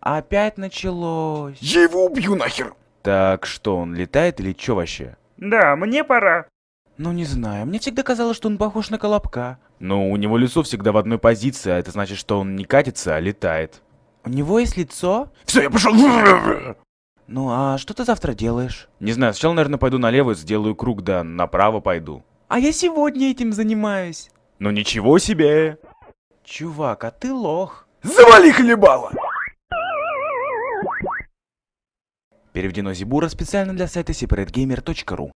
Опять началось. Я его убью нахер. Так что, он летает или чё вообще? Да, мне пора. Ну не знаю, мне всегда казалось, что он похож на колобка. Но ну, у него лицо всегда в одной позиции, а это значит, что он не катится, а летает. У него есть лицо? Все, я пошел. Ну а что ты завтра делаешь? Не знаю, сначала, наверное, пойду налево, сделаю круг, да направо пойду. А я сегодня этим занимаюсь. Ну ничего себе! Чувак, а ты лох. Завали хлебало! Переведено Зибура специально для сайта separategamer.ru